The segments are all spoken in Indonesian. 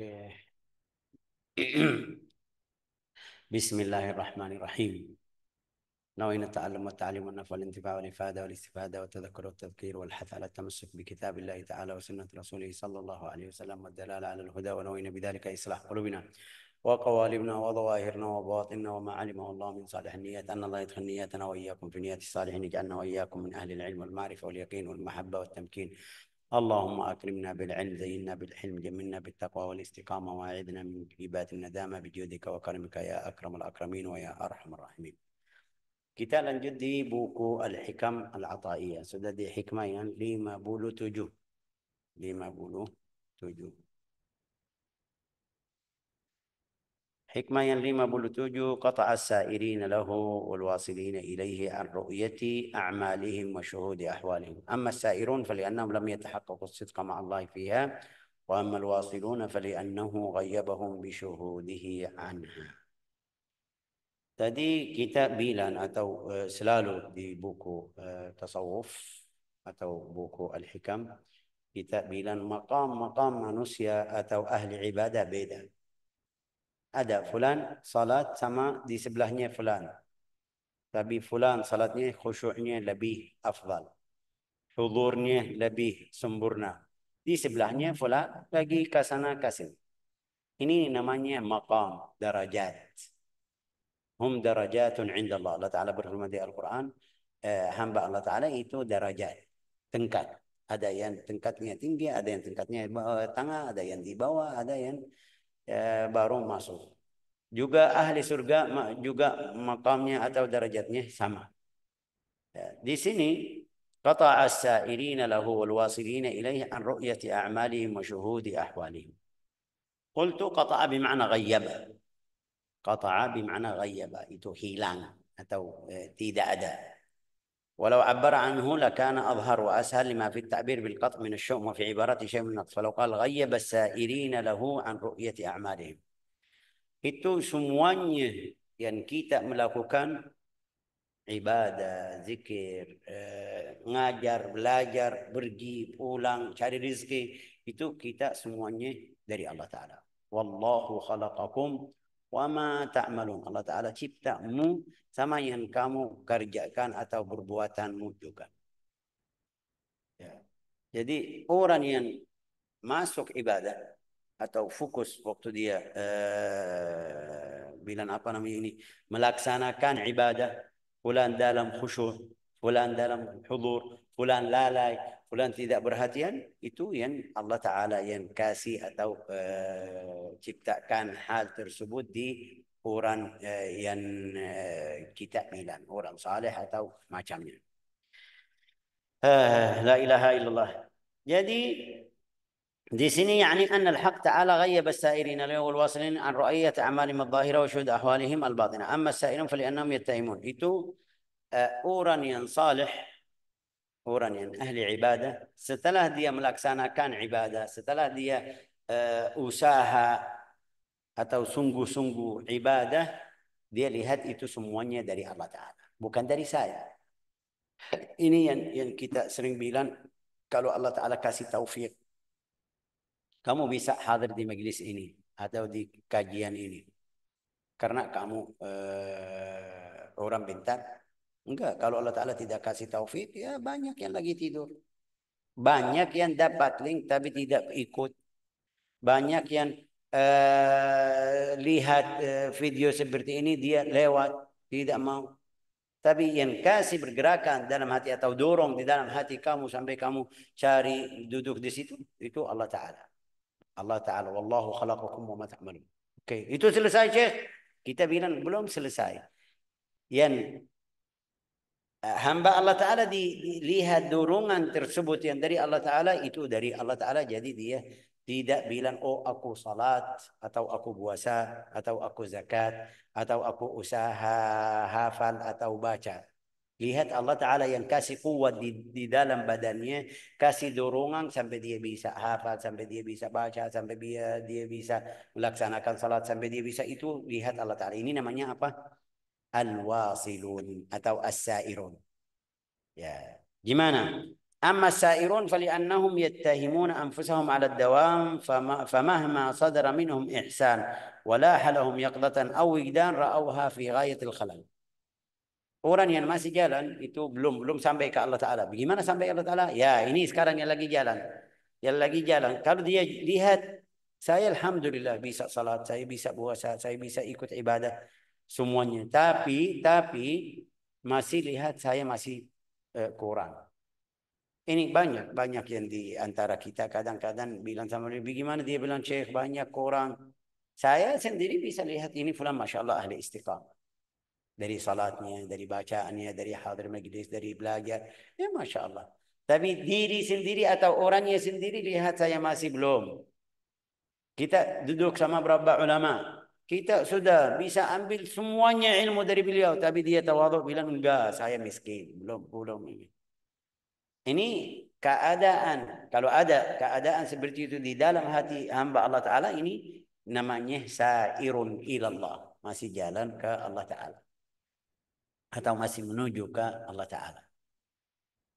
اوكي بسم الله الرحمن الرحيم نوينا التعلم والتعليم والنفع والانتفاع والإفادة والاستفادة والتذكر والتذكير والحث على التمسك بكتاب الله تعالى وسنة رسوله صلى الله عليه وسلم والدلالة على الهدى ونوينا بذلك إصلاح قلوبنا وقوالبنا وظواهرنا وبواطننا وما علمه الله من صالح النيات أن الله يدخل نياتنا وإياكم في نيات الصالحين يجعلنا وإياكم من أهل العلم والمعرفة واليقين والمحبة والتمكين اللهم أكرمنا بالعلم زينا بالحلم جملنا بالتقوى والاستقامة وأعذنا من كتيبات الندامة بجودك وكرمك يا أكرم الأكرمين ويا أرحم الراحمين كتالا جدي بوكو الحكم العطائية سددي حكمين لما بولو تجو لما بولو تجو حكمة ينريم أبو لتوجو قطع السائرين له والواصلين إليه عن رؤية أعمالهم وشهود أحوالهم أما السائرون فلأنهم لم يتحققوا الصدق مع الله فيها وأما الواصلون فلأنه غيبهم بشهوده عنها تدي كتاب بيلان أتو سلالو دي بوكو تصوف أتو بوكو الحكم كتاب بيلان مقام مقام bilang أتو أهل عبادة بيدان ada fulan salat sama di sebelahnya fulan. Tapi fulan salatnya khusyuknya lebih afdal. Hudurnya lebih sempurna. Di sebelahnya fulan lagi kasana kasin. Ini namanya maqam, darajat. Hum darajatun inda Allah. Allah Ta'ala berfirman di Al-Quran. Eh, hamba Allah Ta'ala itu darajat. Tingkat. Ada yang tingkatnya tinggi, ada yang tingkatnya eh, tengah, ada yang di bawah, ada yang eh, baru masuk. Juga ahli surga juga makamnya atau derajatnya sama. Ya, di sini qata as-sa'irina lahu wal wasilina ilaihi an ru'yati a'malihim wa shuhudi ahwalihim. Qultu qata'a bima'na ghayyaba. Qata'a bima'na ghayyaba itu hilang atau eh, tidak ada. ولو عبر عنه لكان أظهر وأسهل لما في التعبير بالقطع من الشؤم وفي عبارته شيء من النقص فلو قال غيب السائرين له عن رؤية أعمالهم itu semuanya yang kita melakukan ibadah, zikir, eh, ngajar, belajar, pergi, pulang, cari rezeki itu kita semuanya dari Allah Taala. Wallahu khalaqakum Wama ta'malun. Allah Ta'ala ciptamu sama yang kamu kerjakan atau perbuatanmu juga. Ya. Jadi orang yang masuk ibadah atau fokus waktu dia eh, bilang apa namanya ini melaksanakan ibadah bulan dalam khusyuk Fulan dalam hudur, fulan lalai, fulan tidak berhatian, itu yang Allah Ta'ala yang kasih atau uh, ciptakan hal tersebut di orang uh, yang uh, kita bilang, orang saleh atau macamnya. Uh, la ilaha illallah. Jadi Di sini يعني أن الحق تعالى غيب السائرين له والواصلين عن رؤية أعمالهم الظاهرة وشهود أحوالهم الباطنة أما السائرون فلأنهم يتهمون itu Eh, orang yang salih orang yang ahli ibadah setelah dia melaksanakan ibadah setelah dia uh, usaha atau sungguh-sungguh ibadah dia lihat itu semuanya dari Allah Taala bukan dari saya ini yang yang kita sering bilang kalau Allah Taala kasih taufik kamu bisa hadir di majelis ini atau di kajian ini karena kamu uh, orang pintar Enggak, kalau Allah Ta'ala tidak kasih taufik, ya banyak yang lagi tidur. Banyak yang dapat link tapi tidak ikut. Banyak yang uh, lihat uh, video seperti ini, dia lewat, tidak mau. Tapi yang kasih bergerakan dalam hati atau dorong di dalam hati kamu sampai kamu cari duduk di situ, itu Allah Ta'ala. Allah Ta'ala, Wallahu khalaqakum wa ma Oke, okay. itu selesai, Syekh. Kita bilang belum selesai. Yang hamba Allah Ta'ala dilihat dorongan tersebut yang dari Allah Ta'ala itu dari Allah Ta'ala jadi dia tidak bilang oh aku salat atau aku puasa atau aku zakat atau aku usaha hafal atau baca lihat Allah Ta'ala yang kasih kuat di, di dalam badannya kasih dorongan sampai dia bisa hafal sampai dia bisa baca sampai dia, dia bisa melaksanakan salat sampai dia bisa itu lihat Allah Ta'ala ini namanya apa? al atau as Ya, gimana? Amma sairun fali'annahum yattahimuna anfusahum ala dawam famahma sadara minhum ihsan walaha lahum yaqlatan aw wigdan ra'awha fi ghayatil khalal. Orang yang masih jalan itu belum belum sampai ke Allah Taala. Bagaimana sampai Allah Taala? Ya, ini sekarang yang lagi jalan. Yang lagi jalan. Kalau dia lihat saya alhamdulillah bisa salat, saya bisa puasa, saya bisa ikut ibadah semuanya. Tapi, tapi masih lihat saya masih eh, kurang. Ini banyak, banyak yang di antara kita kadang-kadang bilang sama dia, bagaimana dia bilang, Syekh banyak kurang. Saya sendiri bisa lihat ini fulan Masya Allah ahli istiqamah. Dari salatnya, dari bacaannya, dari hadir majlis, dari belajar. Ya Masya Allah. Tapi diri sendiri atau orangnya sendiri lihat saya masih belum. Kita duduk sama berapa ulama. Kita sudah bisa ambil semuanya ilmu dari beliau. Tapi dia tawaduk bilang, enggak saya miskin. Belum, belum. Ini, ini keadaan. Kalau ada keadaan seperti itu di dalam hati hamba Allah Ta'ala ini namanya sairun ilallah. Masih jalan ke Allah Ta'ala. Atau masih menuju ke Allah Ta'ala.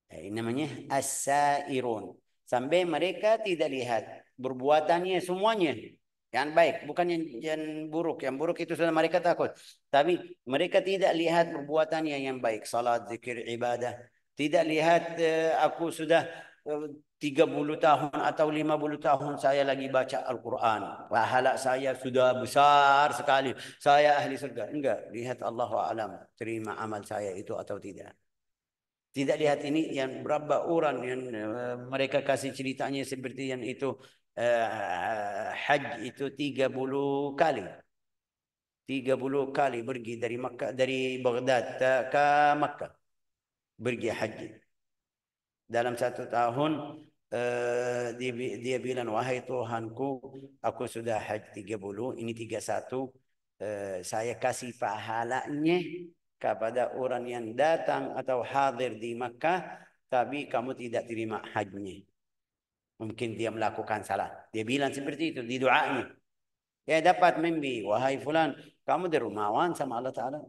Ya, ini namanya asairun Sampai mereka tidak lihat perbuatannya semuanya yang baik, bukan yang, yang buruk. Yang buruk itu sudah mereka takut. Tapi mereka tidak lihat perbuatannya yang baik. Salat, zikir, ibadah. Tidak lihat eh, aku sudah eh, tiga 30 tahun atau 50 tahun saya lagi baca Al-Quran. Pahala saya sudah besar sekali. Saya ahli surga. Enggak. Lihat Allah alam. Terima amal saya itu atau tidak. Tidak lihat ini yang berapa orang yang uh, mereka kasih ceritanya seperti yang itu Eh, haji itu 30 kali. 30 kali pergi dari Makkah dari Baghdad ke Makkah. Pergi haji. Dalam satu tahun eh, dia, dia bilang wahai Tuhanku aku sudah haji 30 ini 31 satu eh, saya kasih pahalanya kepada orang yang datang atau hadir di Makkah tapi kamu tidak terima hajinya mungkin dia melakukan salah. Dia bilang seperti itu di doanya. ya dapat mimpi, wahai fulan, kamu di wan sama Allah Ta'ala.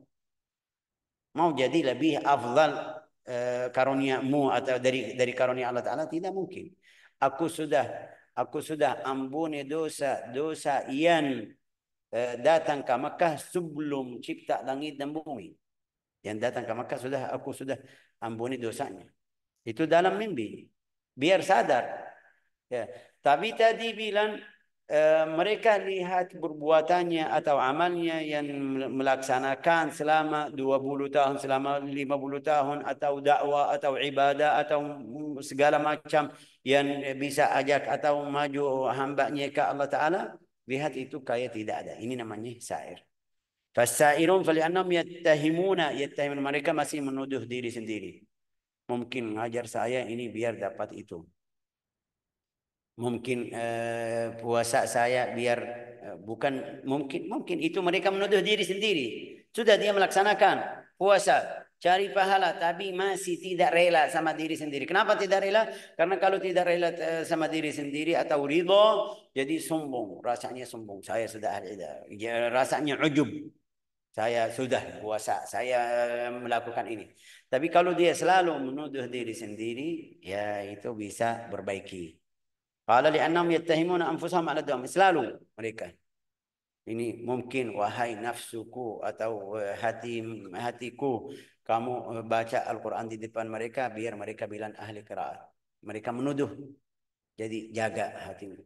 Mau jadi lebih afdal eh, karunia mu atau dari dari karunia Allah Ta'ala? Tidak mungkin. Aku sudah aku sudah ambuni dosa-dosa yang eh, datang ke Makkah sebelum cipta langit dan bumi. Yang datang ke Makkah sudah aku sudah ambuni dosanya. Itu dalam mimpi. Biar sadar Ya. Tapi tadi bilang e, mereka lihat perbuatannya atau amalnya yang melaksanakan selama 20 tahun, selama 50 tahun atau dakwah atau ibadah atau segala macam yang bisa ajak atau maju hambanya ke Allah Ta'ala. Lihat itu kaya tidak ada. Ini namanya sair. Fasairun faliannam yattahimuna. Yattahimuna mereka masih menuduh diri sendiri. Mungkin ngajar saya ini biar dapat itu mungkin eh, puasa saya biar eh, bukan mungkin mungkin itu mereka menuduh diri sendiri sudah dia melaksanakan puasa cari pahala tapi masih tidak rela sama diri sendiri kenapa tidak rela karena kalau tidak rela eh, sama diri sendiri atau ridho jadi sombong rasanya sombong saya sudah ya, rasanya ujub saya sudah puasa saya melakukan ini tapi kalau dia selalu menuduh diri sendiri ya itu bisa berbaiki Qala li'annahum yattahimuna anfusahum ala dawam. Selalu mereka. Ini mungkin wahai nafsuku atau eh, hati hatiku kamu eh, baca Al-Quran di depan mereka biar mereka bilang ahli keraat. Mereka menuduh. Jadi jaga hatimu.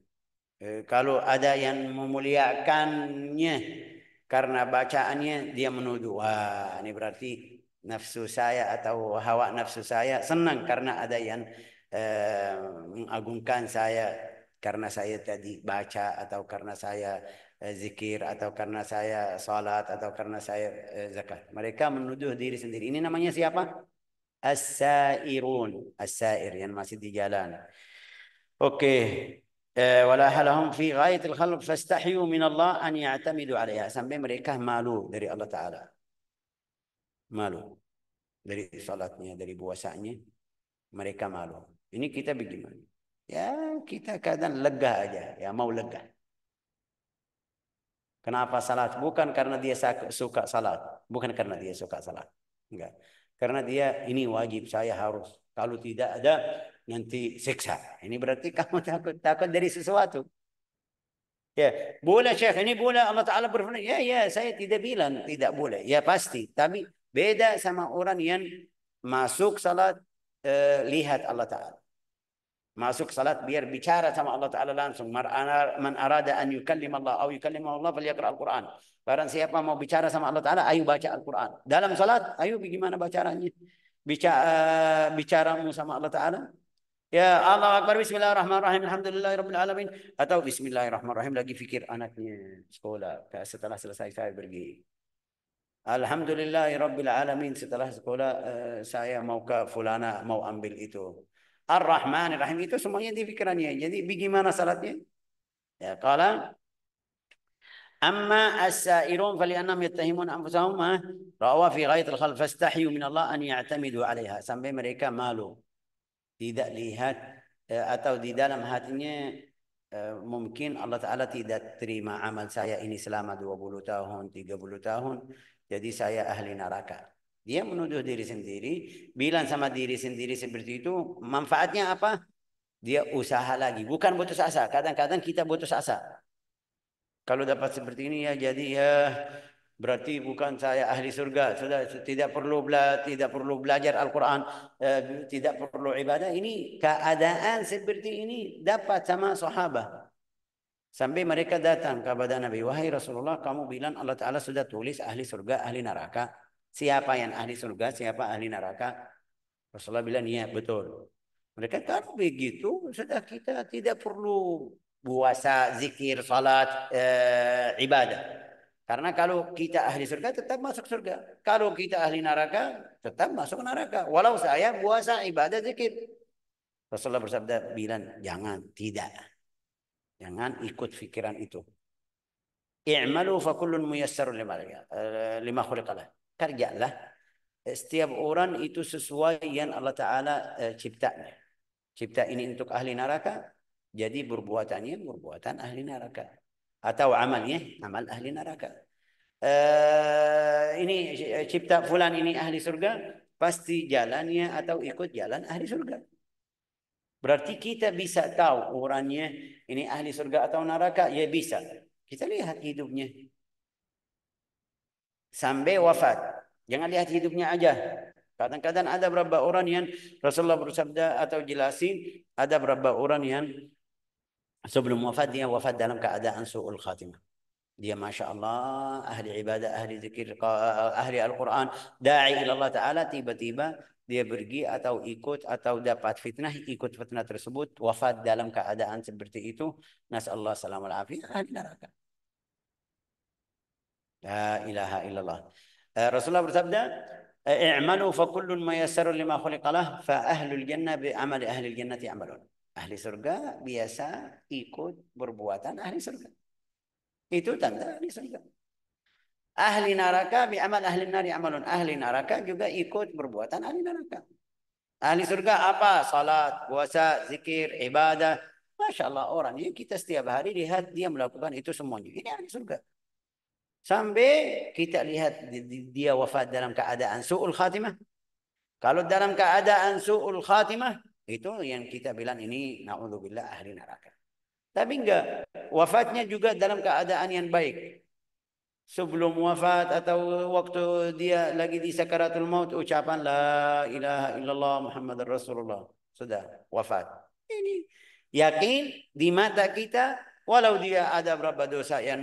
E, kalau ada yang memuliakannya karena bacaannya dia menuduh. Wah ini berarti nafsu saya atau hawa nafsu saya senang karena ada yang Eh, mengagungkan saya karena saya tadi baca atau karena saya eh, zikir atau karena saya salat atau karena saya eh, zakat. Mereka menuduh diri sendiri. Ini namanya siapa? As-sairun. As-sair yang masih di jalan. Oke. Okay. wala halahum fi ghayatil khalq min Allah an ya'tamidu alaiha sampai mereka malu dari Allah taala malu dari salatnya dari puasanya mereka malu ini kita bagaimana? Ya kita kadang lega aja, ya mau lega. Kenapa salat? Bukan karena dia suka salat, bukan karena dia suka salat. Enggak. Karena dia ini wajib saya harus. Kalau tidak ada nanti siksa. Ini berarti kamu takut takut dari sesuatu. Ya, boleh Syekh, ini boleh Allah Taala berfirman. Ya, ya, saya tidak bilang tidak boleh. Ya pasti, tapi beda sama orang yang masuk salat eh, lihat Allah Taala masuk salat biar bicara sama Allah Ta'ala langsung. Man arada an yukallim Allah atau yukallim Allah faliqra Al-Quran. Barang siapa mau bicara sama Allah Ta'ala, ayo baca Al-Quran. Dalam salat, ayo bagaimana bacaranya? Bicara, eh, bicaramu sama Allah Ta'ala. Ya Allah Akbar, Bismillahirrahmanirrahim, Alhamdulillahirrahmanirrahim. Atau Bismillahirrahmanirrahim lagi fikir anaknya sekolah. Setelah selesai saya pergi. Alhamdulillahirrahmanirrahim, setelah sekolah eh, saya mau ke fulana, mau ambil itu. Ar-Rahman rahim itu semuanya di pikirannya. Jadi bagaimana salatnya? Ya, kalau أما السائرون فلأنهم يتهمون أنفسهم fi في al الخلق فاستحيوا min Allah an ya'tamidu 'alayha sampai mereka malu tidak lihat eh, atau di dalam hatinya eh, mungkin Allah Ta'ala tidak terima amal saya ini selama 20 tahun, 30 tahun. Jadi saya ahli neraka. Dia menuduh diri sendiri, bilang sama diri sendiri seperti itu, manfaatnya apa? Dia usaha lagi, bukan putus asa. Kadang-kadang kita putus asa. Kalau dapat seperti ini ya jadi ya Berarti bukan saya ahli surga. Sudah tidak perlu bela, tidak perlu belajar Al-Qur'an, eh, tidak perlu ibadah. Ini keadaan seperti ini dapat sama sahabat. Sampai mereka datang kepada Nabi, "Wahai Rasulullah, kamu bilang Allah Ta'ala sudah tulis ahli surga, ahli neraka. Siapa yang ahli surga, siapa ahli neraka? Rasulullah bilang, iya betul. Mereka kalau begitu, sudah kita tidak perlu puasa, zikir, salat, e, ibadah. Karena kalau kita ahli surga tetap masuk surga. Kalau kita ahli neraka tetap masuk neraka. Walau saya puasa, ibadah, zikir. Rasulullah bersabda bilang jangan tidak. Jangan ikut pikiran itu. I'malu fa kullun muyassarun lima eh, khuliqalah. Kerjalah. Setiap orang itu sesuai yang Allah Ta'ala eh, ciptanya. Cipta ini untuk ahli neraka. Jadi berbuatannya, berbuatan ahli neraka. Atau amalnya amal ahli neraka. Eh, ini eh, cipta fulan ini ahli surga. Pasti jalannya atau ikut jalan ahli surga. Berarti kita bisa tahu orangnya ini ahli surga atau neraka. Ya bisa. Kita lihat hidupnya sampai wafat. Jangan lihat hidupnya aja. Kadang-kadang ada berapa orang yang Rasulullah bersabda atau jelasin ada berapa orang yang sebelum wafat dia wafat dalam keadaan su'ul khatimah. Dia Masya Allah, ahli ibadah, ahli zikir, ahli Al-Quran, da'i ila Allah Ta'ala, tiba-tiba dia pergi atau ikut atau dapat fitnah, ikut fitnah tersebut, wafat dalam keadaan seperti itu. Nas Allah salamul afiyah, ahli neraka. La ilaha illallah. Uh, Rasulullah bersabda, eh, "I'malu fa kullun mayassaru lima khuliqalah fa ahlul jannah bi amali ahlil jannati amalun." Ahli surga biasa ikut perbuatan ahli surga. Itu tanda ahli surga. Ahli neraka bi amal ahli nari amalun. Ahli neraka juga ikut perbuatan ahli neraka. Ahli surga apa? Salat, puasa, zikir, ibadah. Masya Allah orang ini kita setiap hari lihat dia melakukan itu semuanya. Ini ahli surga. Sampai kita lihat dia wafat dalam keadaan su'ul khatimah. Kalau dalam keadaan su'ul khatimah, itu yang kita bilang ini na'udzubillah ahli neraka. Tapi enggak, wafatnya juga dalam keadaan yang baik. Sebelum wafat atau waktu dia lagi di sakaratul maut, ucapan la ilaha illallah Muhammad Rasulullah. Sudah, wafat. Ini yakin di mata kita Walau dia ada berapa dosa yang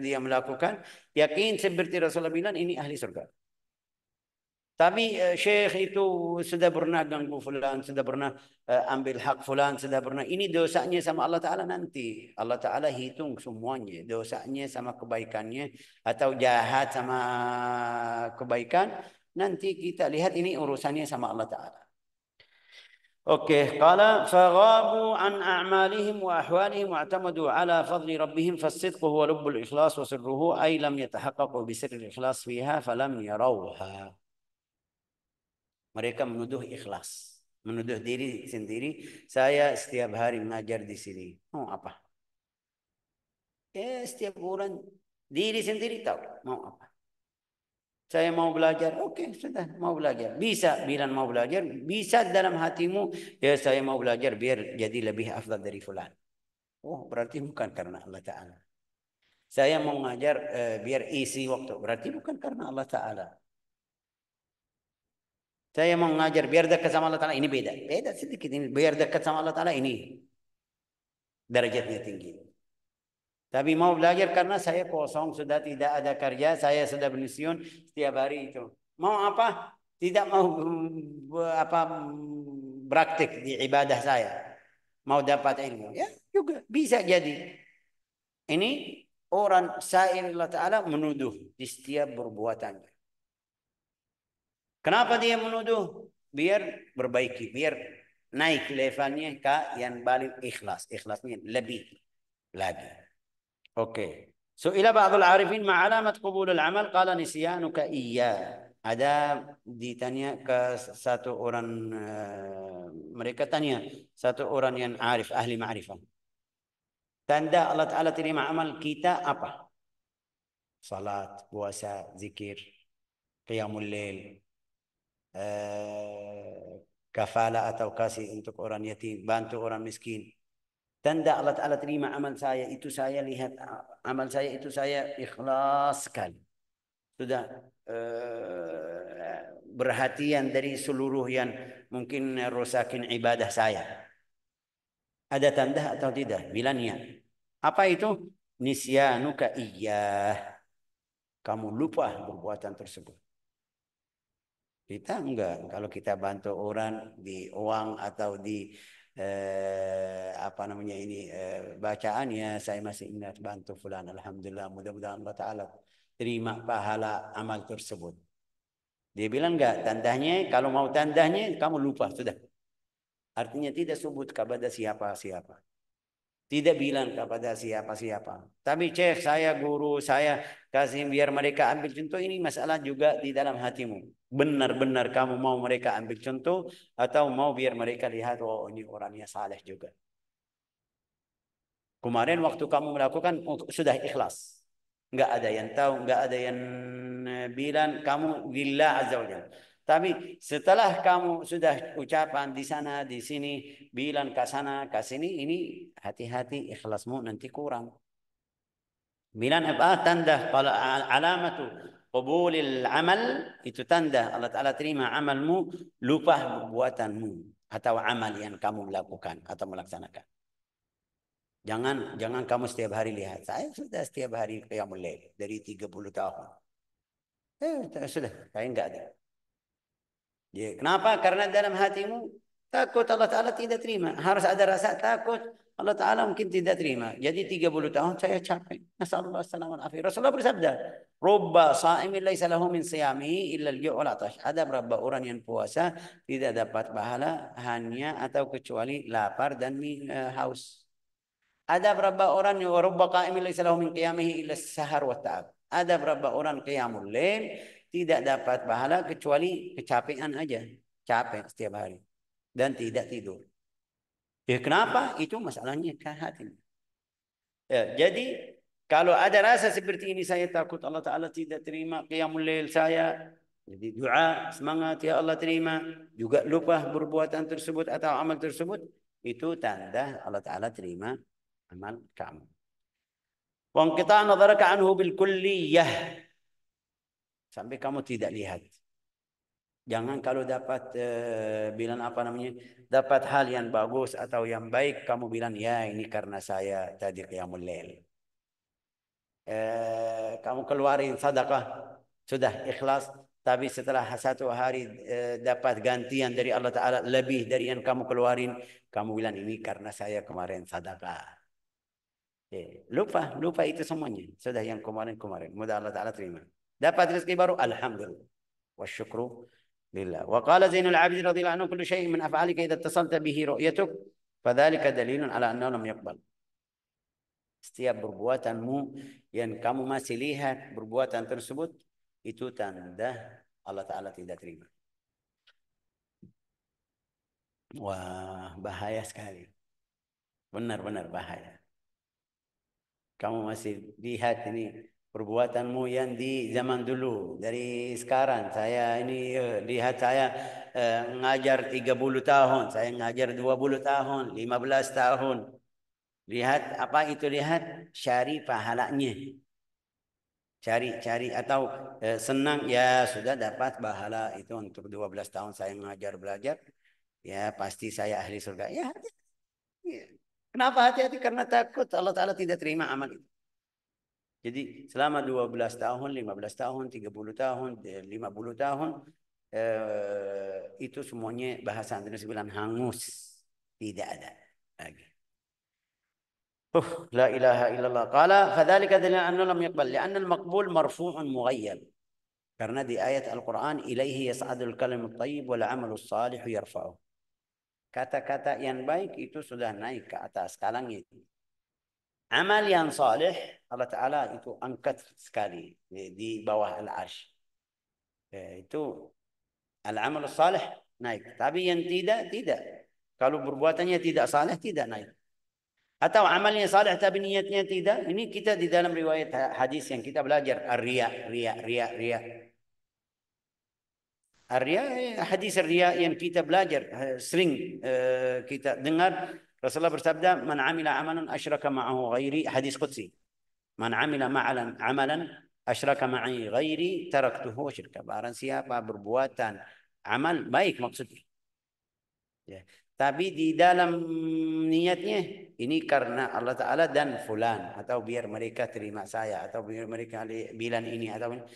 dia melakukan, yakin seperti Rasulullah bilang ini ahli surga. Tapi uh, Syekh itu sudah pernah ganggu fulan, sudah pernah uh, ambil hak fulan, sudah pernah. Ini dosanya sama Allah Ta'ala nanti. Allah Ta'ala hitung semuanya. Dosanya sama kebaikannya. Atau jahat sama kebaikan. Nanti kita lihat ini urusannya sama Allah Ta'ala. Oke, qala faghabu an a'malihim wa ahwalihim wa'tamadu ala fadli rabbihim fasidqu huwa lubbul ikhlas wa sirruhu ay lam yatahaqqaqu bi sirril ikhlas fiha falam yarawha. Mereka menuduh ikhlas, menuduh diri sendiri, saya setiap hari mengajar di sini. Mau apa? Ya, setiap bulan diri sendiri tahu mau apa. Saya mau belajar. Oke, okay, sudah mau belajar. Bisa bilang mau belajar, bisa dalam hatimu ya saya mau belajar biar jadi lebih afdal dari fulan. Oh, berarti bukan karena Allah taala. Saya mau ngajar eh, biar isi waktu, berarti bukan karena Allah taala. Saya mau ngajar biar dekat sama Allah taala, ini beda. Beda sedikit ini biar dekat sama Allah taala ini derajatnya tinggi. Tapi mau belajar karena saya kosong, sudah tidak ada kerja, saya sudah pensiun setiap hari itu. Mau apa? Tidak mau mm, apa mm, praktik di ibadah saya. Mau dapat ilmu. Ya juga bisa jadi. Ini orang sa'ir Allah Ta'ala menuduh di setiap perbuatannya. Kenapa dia menuduh? Biar berbaiki, biar naik levelnya ke yang paling ikhlas. Ikhlasnya lebih lagi. أوكي سئل بعض العارفين ما علامة قبول العمل قال نسيانك إياه ada ditanya ke satu orang uh, mereka tanya satu orang yang arif ahli ma'rifah tanda Allah Taala terima amal kita apa salat puasa zikir qiyamul lail uh, kafala atau kasih untuk orang yatim bantu orang miskin Tanda Allah Ta'ala terima amal saya itu saya lihat amal saya itu saya ikhlaskan. Sudah uh, berhatian dari seluruh yang mungkin rusakin ibadah saya. Ada tanda atau tidak? Bila Apa itu? Nisyanuka iya. Kamu lupa perbuatan tersebut. Kita enggak. Kalau kita bantu orang di uang atau di eh, apa namanya ini eh, bacaannya saya masih ingat bantu fulan alhamdulillah mudah-mudahan Allah taala terima pahala amal tersebut. Dia bilang enggak tandanya kalau mau tandanya kamu lupa sudah. Artinya tidak sebut kepada siapa-siapa. Tidak bilang kepada siapa-siapa. Tapi cek saya guru, saya kasih biar mereka ambil contoh. Ini masalah juga di dalam hatimu. Benar-benar kamu mau mereka ambil contoh atau mau biar mereka lihat, oh ini orangnya saleh juga. Kemarin waktu kamu melakukan oh, sudah ikhlas. Enggak ada yang tahu, enggak ada yang eh, bilang kamu lillah azza wajalla. Tapi setelah kamu sudah ucapan di sana, di sini, bilang ke sana, ke sini, ini hati-hati ikhlasmu nanti kurang. Bilang apa tanda kalau alamatu qabulil amal itu tanda Allah Ta'ala terima amalmu lupa buatanmu atau amal yang kamu lakukan atau melaksanakan. Jangan jangan kamu setiap hari lihat. Saya sudah setiap hari qiyamul lail dari 30 tahun. Eh, sudah, saya enggak ada. Ya, kenapa? Karena dalam hatimu takut Allah Ta'ala tidak terima. Harus ada rasa takut Allah Ta'ala mungkin tidak terima. Jadi 30 tahun saya capek. Nasallallahu alaihi Rasulullah bersabda, Rubba sa'imin laisa lahu min siyami illa al Ada berapa orang yang puasa tidak dapat pahala hanya atau kecuali lapar dan min eh, haus. Ada berapa orang yang rubba qa'imin laisa lahu min qiyamihi illa sahar wa ta'ab. Ada berapa orang qiyamul lail tidak dapat pahala kecuali kecapean aja. Capek setiap hari. Dan tidak tidur. Ya kenapa? Itu masalahnya ke hati. Ya, jadi kalau ada rasa seperti ini saya takut Allah Ta'ala tidak terima qiyamul lail saya. Jadi doa, semangat ya Allah terima. Juga lupa perbuatan tersebut atau amal tersebut. Itu tanda Allah Ta'ala terima amal kamu. Wangkita nazar nazaraka anhu bil kulliyah sampai kamu tidak lihat. Jangan kalau dapat eh, bilang apa namanya, dapat hal yang bagus atau yang baik, kamu bilang ya ini karena saya tadi qiyamul lail. Eh, kamu keluarin sadakah sudah ikhlas, tapi setelah satu hari eh, dapat gantian dari Allah Taala lebih dari yang kamu keluarin, kamu bilang ini karena saya kemarin sadakah. Eh, lupa, lupa itu semuanya. Sudah yang kemarin-kemarin. Mudah Allah Ta'ala terima. Dapat rezeki baru? Alhamdulillah. Wasyukru lillah. Wa qala Zainul Abidin radhiyallahu anhu kullu syai'in min af'alika idza tasalta bihi ru'yatuk fadzalika dalilun ala annahu lam yaqbal. Setiap perbuatanmu yang kamu masih lihat perbuatan tersebut itu tanda Allah Ta'ala tidak terima. Wah, bahaya sekali. Benar-benar bahaya. Kamu masih lihat ini perbuatanmu yang di zaman dulu dari sekarang saya ini uh, lihat saya mengajar eh, ngajar 30 tahun saya ngajar 20 tahun 15 tahun lihat apa itu lihat cari pahalanya cari cari atau uh, senang ya sudah dapat pahala itu untuk 12 tahun saya ngajar belajar ya pasti saya ahli surga ya, ya. kenapa hati-hati karena takut Allah Taala tidak terima amal itu jadi selama 12 tahun, 15 tahun, 30 tahun, 50 eh, tahun eh, itu semuanya bahasa Indonesia bilang hangus. Tidak ada lagi. Uh, la ilaha illallah. Qala fadzalika dalil anna lam yaqbal li'anna al-maqbul marfu'un mughayyab. Karena di ayat Al-Qur'an ilaihi yas'adul kalam kalimut thayyib wal 'amalus salih yarfa'uh. Kata-kata yang baik itu sudah naik ke atas. Sekarang itu amal yang saleh Allah Ta'ala itu angkat sekali di bawah al-arsh. Ya, itu al-amal salih naik. Tapi yang tidak, tidak. Kalau perbuatannya tidak saleh tidak naik. Atau amalnya saleh tapi niatnya tidak. Ini kita di dalam riwayat hadis yang kita belajar. ria riya, riya, riya. Eh, riya hadis ria yang kita belajar. Eh, sering eh, kita dengar Rasulullah bersabda, "Man amila amalan asyraka ma'ahu ghairi," hadis qudsi. "Man amila ma'alan amalan asyraka ma'i ghairi taraktuhu syirka." Barang siapa berbuatan amal baik maksudnya. Ya. Tapi di dalam niatnya ini karena Allah Ta'ala dan fulan. Atau biar mereka terima saya. Atau biar mereka bilan ini. Atau ini.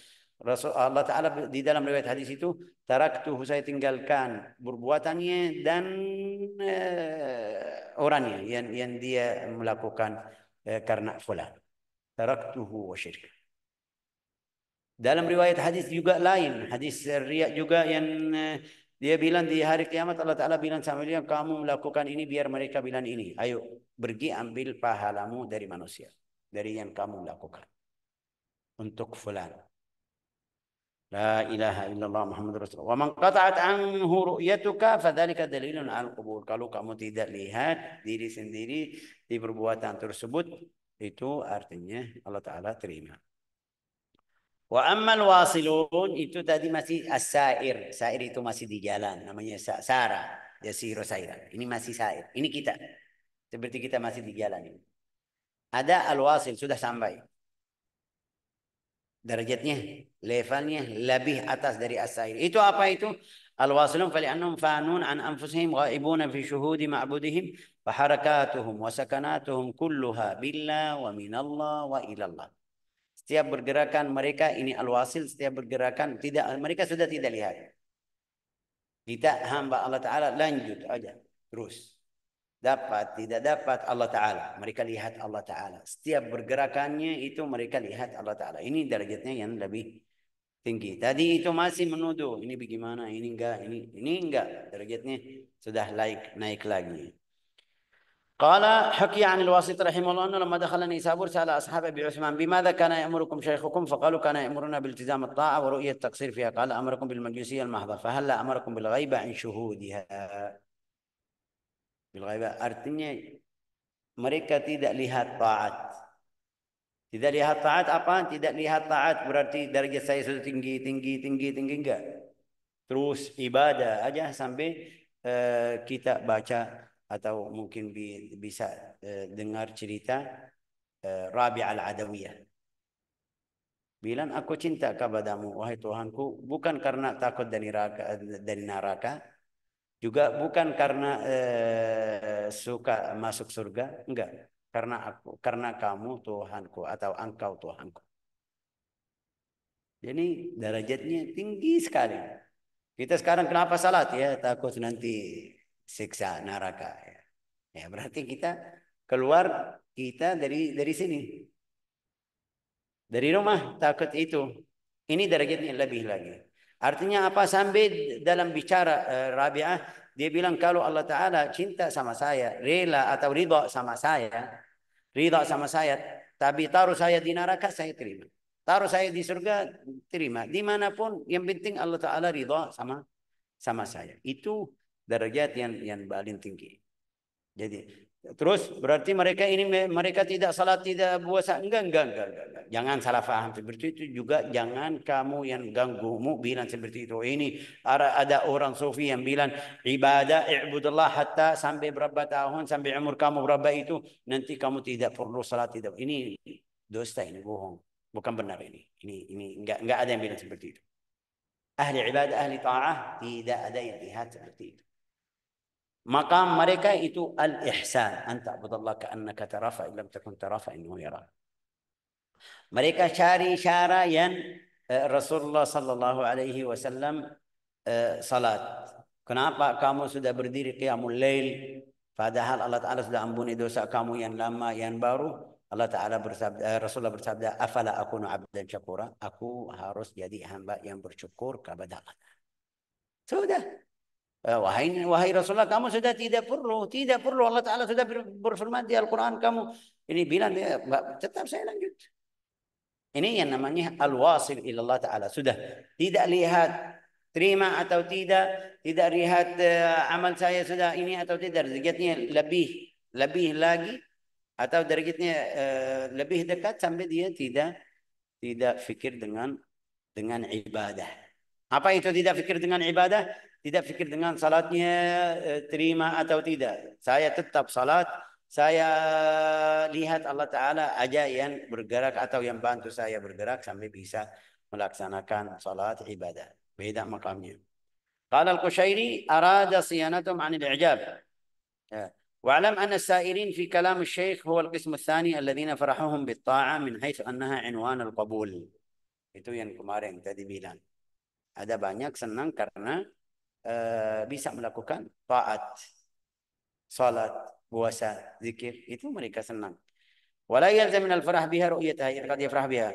Rasul Allah Taala di dalam riwayat hadis itu taraktuhu saya tinggalkan perbuatannya dan uh, orangnya yang yang dia melakukan uh, karena fulan. Taraktuhu wa syirk. Dalam riwayat hadis juga lain, hadis riak juga yang uh, dia bilang di hari kiamat Allah Taala bilang sama dia kamu melakukan ini biar mereka bilang ini. Ayo pergi ambil pahalamu dari manusia, dari yang kamu lakukan untuk fulan. La ilaha illallah Muhammad Rasulullah. Wa man qata'at anhu ru'yatuka fadzalika dalilun al qubur. Kalau kamu tidak lihat diri sendiri di perbuatan tersebut, itu artinya Allah Ta'ala terima. Wa ammal wasilun itu tadi masih as-sair. Sair itu masih di jalan. Namanya sara. Yasiru saira. Ini masih sair. Ini kita. Seperti kita masih di jalan ini. Ada al-wasil. Sudah sampai derajatnya, levelnya lebih atas dari asair Itu apa itu? Al-wasilun fali'annahum fanun an anfusihim ghaibuna fi shuhudi ma'budihim wa harakatuhum wa sakanatuhum kulluha billah wa minallah wa ilallah. Setiap bergerakan mereka ini al-wasil, setiap bergerakan tidak mereka sudah tidak lihat. Kita hamba Allah Taala lanjut aja terus dapat tidak dapat Allah taala mereka lihat Allah taala setiap bergerakannya itu mereka lihat Allah taala ini derajatnya yang lebih tinggi tadi itu masih menuduh ini bagaimana ini enggak ini ini enggak derajatnya sudah naik naik lagi قال حكي عن الواسط رحمه الله انه لما دخل نيسابور سال اصحاب ابي عثمان بماذا كان يامركم شيخكم فقالوا كان يامرنا بالتزام الطاعه ورؤيه التقصير فيها قال امركم بالمجوسيه المحضه فهلا امركم بالغيبه عن شهودها Bil ghaibah artinya mereka tidak lihat taat. Tidak lihat taat apa? Tidak lihat taat berarti derajat saya sudah tinggi, tinggi, tinggi, tinggi enggak. Terus ibadah aja sampai uh, eh, kita baca atau mungkin bi bisa uh, dengar cerita uh, eh, Rabi al-Adawiyah. Bilang aku cinta kepadamu wahai Tuhanku bukan karena takut dari neraka, dari neraka juga bukan karena eh, suka masuk surga, enggak. Karena aku, karena kamu Tuhanku atau engkau Tuhanku. Jadi derajatnya tinggi sekali. Kita sekarang kenapa salat ya? Takut nanti siksa neraka ya. Ya berarti kita keluar kita dari dari sini. Dari rumah takut itu. Ini derajatnya lebih lagi. Artinya apa? Sampai dalam bicara eh, Rabi'ah, dia bilang kalau Allah Ta'ala cinta sama saya, rela atau ridha sama saya, ridha sama saya, tapi taruh saya di neraka, saya terima. Taruh saya di surga, terima. Dimanapun, yang penting Allah Ta'ala ridha sama sama saya. Itu derajat yang yang paling tinggi. Jadi Terus berarti mereka ini mereka tidak salat tidak puasa enggak enggak enggak, enggak, jangan salah faham seperti itu juga jangan kamu yang ganggu mu bilang seperti itu oh, ini ada orang sufi yang bilang ibadah ibadullah hatta sampai berapa tahun sampai umur kamu berapa itu nanti kamu tidak perlu salat tidak ini dosa ini bohong bukan benar ini ini ini enggak enggak ada yang bilang seperti itu ahli ibadah ahli taah tidak ada yang lihat seperti itu مقام مريكا إتو الإحسان أن تعبد الله كأنك ترى فإن لم تكن ترى فإنه يرى مريكا شاري شارا ين آه، رسول الله صلى الله عليه وسلم آه، صلاة كنابا كامو سدى بردير قيام الليل فادهال الله تعالى سدى أنبوني دوسا كامو ين لما ينبارو الله تعالى برسابد... آه، رسول الله برسابد أفلا أكون عبدا شكورا أكو هاروس جدي هنبا ينبر شكور كبدا سودة Eh, wahai, wahai Rasulullah, kamu sudah tidak perlu, tidak perlu Allah Taala sudah berfirman di Al-Quran kamu. Ini bilang dia, tetap saya lanjut. Ini yang namanya al-wasil ilallah Taala sudah tidak lihat terima atau tidak, tidak lihat uh, amal saya sudah ini atau tidak, derajatnya lebih lebih lagi atau derajatnya uh, lebih dekat sampai dia tidak tidak fikir dengan dengan ibadah. Apa itu tidak fikir dengan ibadah? tidak fikir dengan salatnya eh, terima atau tidak. Saya tetap salat, saya lihat Allah Ta'ala aja yang bergerak atau yang bantu saya bergerak sampai bisa melaksanakan salat ibadah. Beda makamnya. Qala al-Qushairi arada siyanatum anil ijab. واعلم أن السائرين في كلام الشيخ هو القسم الثاني الذين فرحهم بالطاعة من حيث أنها عنوان القبول. Itu yang kemarin tadi bilang. Ada banyak senang karena Eh, bisa melakukan taat, salat, puasa, zikir, itu mereka senang. Wala yalzamin al-farah biha ru'yataha qad yafrah biha.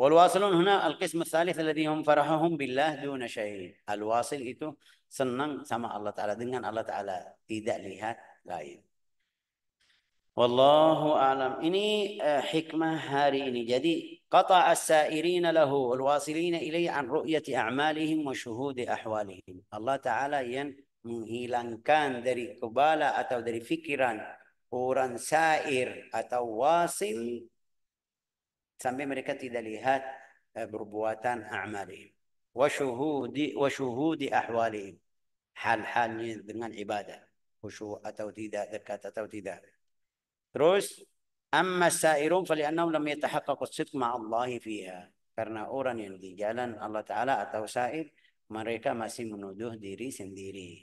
Walwasilun huna al-qism ats-tsalits alladhi hum billah duna Al-wasil itu senang sama Allah Taala dengan Allah Taala, tidak lihat lain. والله أعلم إني حكمة هاري إني جدي قطع السائرين له الواصلين إليه عن رؤية أعمالهم وشهود أحوالهم الله تعالى ين menghilangkan dari kepala atau dari fikiran orang sair atau wasil sampai mereka tidak lihat perbuatan amalihim wa syuhudi wa syuhudi ahwalihim hal-halnya dengan ibadah khusyuk atau tidak dekat atau tidak Terus amma sairun li'annahum lam yatahaqqaqu ma Allah fiha. Karena orang yang di jalan Allah Ta'ala atau sair, mereka masih menuduh diri sendiri.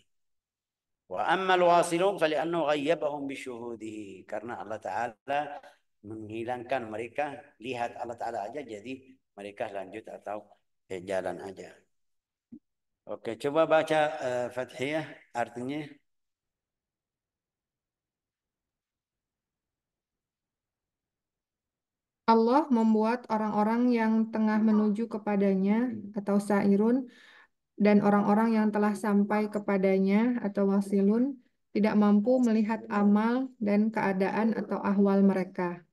Wa amma al wasilun li'annahu ghayyabahum syuhudihi. Karena Allah Ta'ala menghilangkan mereka, lihat Allah Ta'ala aja jadi mereka lanjut atau eh, jalan aja. Oke, coba baca uh, Fathiyah artinya. Allah membuat orang-orang yang tengah menuju kepadanya atau sairun dan orang-orang yang telah sampai kepadanya atau wasilun tidak mampu melihat amal dan keadaan atau ahwal mereka.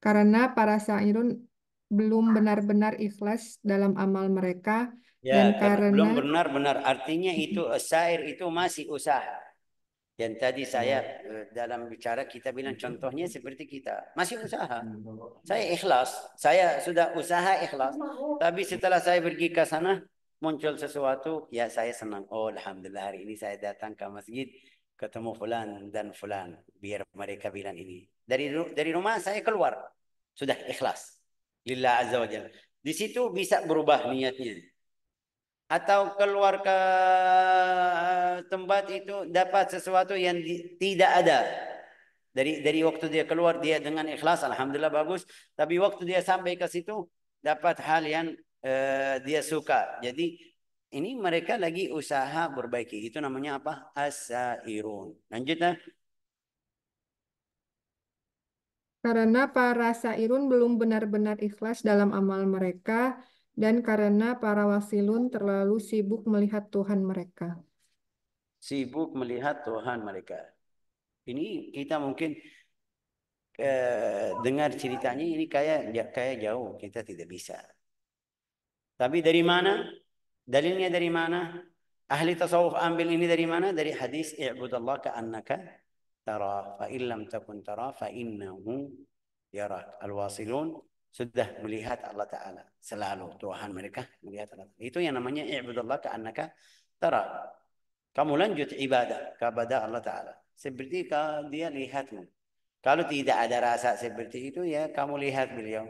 Karena para sairun belum benar-benar ikhlas dalam amal mereka ya, dan eh, karena belum benar-benar artinya itu eh, sair itu masih usaha yang tadi saya ya. eh, dalam bicara kita bilang contohnya seperti kita. Masih usaha. Hmm, saya ikhlas. Saya sudah usaha ikhlas. Tapi setelah saya pergi ke sana muncul sesuatu ya saya senang. Oh Alhamdulillah hari ini saya datang ke masjid ketemu fulan dan fulan biar mereka bilang ini. Dari dari rumah saya keluar sudah ikhlas. Lillah Azza Di situ bisa berubah niatnya atau keluar ke eh, tempat itu dapat sesuatu yang di, tidak ada. Dari dari waktu dia keluar dia dengan ikhlas alhamdulillah bagus, tapi waktu dia sampai ke situ dapat hal yang uh, dia suka. Jadi ini mereka lagi usaha berbaiki. Itu namanya apa? Asairun. lanjutnya eh. Karena para sairun belum benar-benar ikhlas dalam amal mereka, dan karena para wasilun terlalu sibuk melihat Tuhan mereka. Sibuk melihat Tuhan mereka. Ini kita mungkin eh, dengar ceritanya ini kayak kayak jauh kita tidak bisa. Tapi dari mana? Dalilnya dari mana? Ahli tasawuf ambil ini dari mana? Dari hadis i'budallah ka'annaka tara fa illam takun tara fa innahu yara Al-wasilun sudah melihat Allah Ta'ala. Selalu Tuhan mereka melihat Allah Ta'ala. Itu yang namanya i'budallah ka'annaka tara. Kamu lanjut ibadah kepada Allah Ta'ala. Seperti dia lihatmu. Kalau tidak ada rasa seperti itu ya kamu lihat beliau.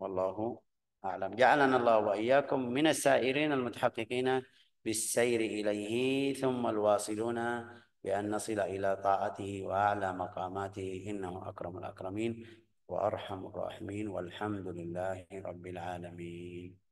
Wallahu a'lam. Ja'alana Allah wa iyyakum minas sa'irin al-mutahaqiqina بالسير إليه ثم الواصلون بأن نصل إلى طاعته وأعلى مقاماته إنه أكرم الأكرمين وأرحم الراحمين والحمد لله رب العالمين